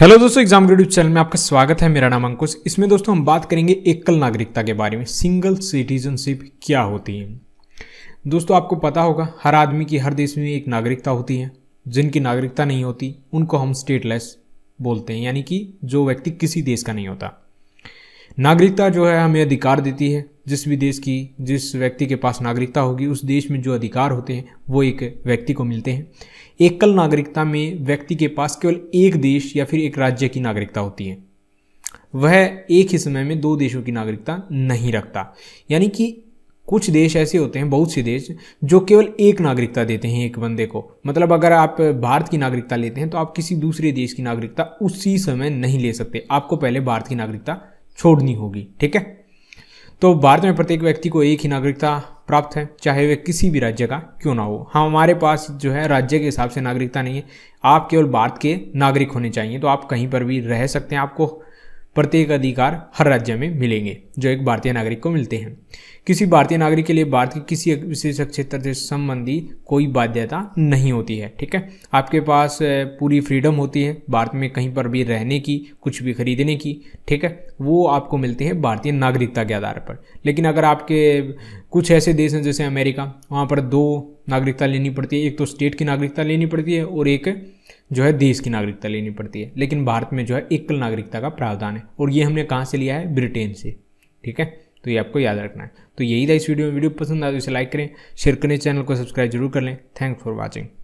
hello दोस्तों exam grade channel में आपका स्वागत है मेरा नाम अंकुश इसमें दोस्तों हम बात करेंगे एकल नागरिकता के बारे में सिंगल सिटीजनशिप क्या होती है दोस्तों आपको पता होगा हर आदमी की हर देश में एक नागरिकता होती है जिनकी नागरिकता नहीं होती उनको हम स्टेटलेस बोलते हैं यानी कि जो व्यक्ति किसी देश का नहीं होता नागरिकता जो है हमें अधिकार देती है जिस भी देश की जिस व्यक्ति के पास नागरिकता होगी उस देश में जो अधिकार होते हैं वो एक व्यक्ति को मिलते हैं एकल नागरिकता में व्यक्ति के पास केवल एक देश या फिर एक राज्य की नागरिकता होती है वह एक ही समय में दो देशों की नागरिकता नहीं रखता यानी कि कुछ देश ऐसे होते हैं बहुत से देश जो केवल एक नागरिकता देते हैं एक बंदे को मतलब अगर आप भारत की नागरिकता लेते हैं तो आप किसी दूसरे देश की नागरिकता उसी समय नहीं ले सकते आपको पहले भारत की नागरिकता छोड़नी होगी ठीक है तो भारत में प्रत्येक व्यक्ति को एक ही नागरिकता प्राप्त है चाहे वह किसी भी राज्य का क्यों ना हो हाँ हमारे पास जो है राज्य के हिसाब से नागरिकता नहीं है आप केवल भारत के नागरिक होने चाहिए तो आप कहीं पर भी रह सकते हैं आपको प्रत्येक अधिकार हर राज्य में मिलेंगे जो एक भारतीय नागरिक को मिलते हैं किसी भारतीय नागरिक के लिए भारत के किसी विशेष क्षेत्र से संबंधी कोई बाध्यता नहीं होती है ठीक है आपके पास पूरी फ्रीडम होती है भारत में कहीं पर भी रहने की कुछ भी खरीदने की ठीक है वो आपको मिलती है भारतीय नागरिकता के आधार पर लेकिन अगर आपके कुछ ऐसे देश हैं जैसे अमेरिका वहाँ पर दो नागरिकता लेनी पड़ती है एक तो स्टेट की नागरिकता लेनी पड़ती है और एक जो है देश की नागरिकता लेनी पड़ती है लेकिन भारत में जो है एकल नागरिकता का प्रावधान है और ये हमने कहाँ से लिया है ब्रिटेन से ठीक है तो ये आपको याद रखना है तो यही था इस वीडियो में वीडियो पसंद आए तो इसे लाइक करें शेयर करें चैनल को सब्सक्राइब जरूर कर लें थैंक्स फॉर वॉचिंग